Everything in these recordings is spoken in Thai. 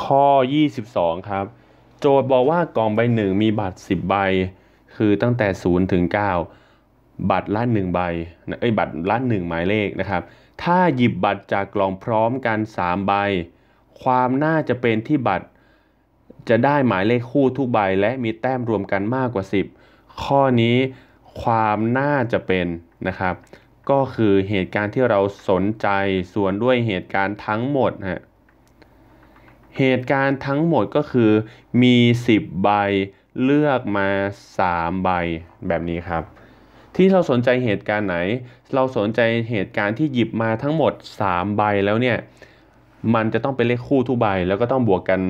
ข้อ 22 ครับ โจทย์บอกว่ากล่องใบหนึ่งมีบัตร 10 ใบ คือตั้งแต่0ถึง9บัตรละ1ใบเอ้ยบัตรละ1หมายเลขนะครับถ้าหยิบบัตรจากกล่องพร้อมกัน 3 ใบ ความน่าจะเป็นที่บัตรจะได้หมายเลขคู่ทุกใบและมีแต้มรวมกันมากกว่า 10 ข้อนี้ความน่าจะเป็นนะครับ ก็คือเหตุการณ์ที่เราสนใจส่วนด้วยเหตุการณ์ทั้งหมดฮนะเหตุการณ์ทั้งหมดก็คือมี 10 ใบเลือกมา 3 ใบแบบนี้ครับ ที่เราสนใจเหตุการณ์ไหน เราสนใจเหตุการณ์ที่หยิบมาทั้งหมด 3 ใบแล้วเนี่ยมันจะต้องเป็นเลขคู่ทุกใบ แล้วก็ต้องบวกกัน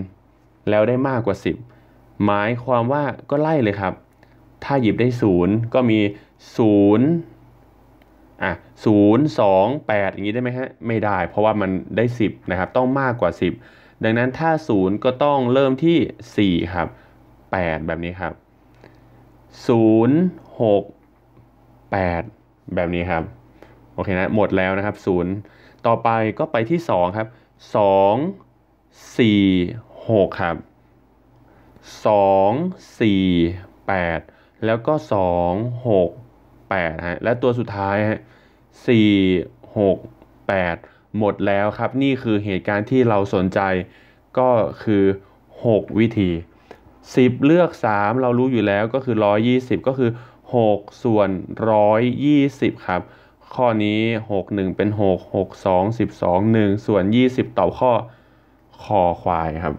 แล้วได้มากกว่า 10 หมายความว่าก็ไล่เลยครับ ถ้าหยิบได้ 0 ก็มี0อ่ะ0 2 8อย่างนี้ได้ไหมฮะไม่ได้ เพราะว่ามันได้10นะครับต้องมากกว่า 10ดังนั้นถ้า 0 ก็ต้องเริ่มที่ 4 ครับ 8 แบบนี้ครับ 0 6 8 แบบนี้ครับ โอเคนะหมดแล้วนะครับ 0 ต่อไปก็ไปที่ 2 ครับ 2 4 6 ครับ 2 4 8 แล้วก็ 2 6 8ฮะและตัวสุดท้ายฮะ4 6 8หมดแล้วครับนี่คือเหตุการณ์ที่เราสนใจก็คือ 6 วิธี 10 เลือก 3 เรารู้อยู่แล้วก็คือ 120 ก็คือ 6 ส่วน 120 ครับ ข้อนี้ 6 1 เป็น 6 6 2 12 1 ส่วน 20ตอบข้อคอควายครับ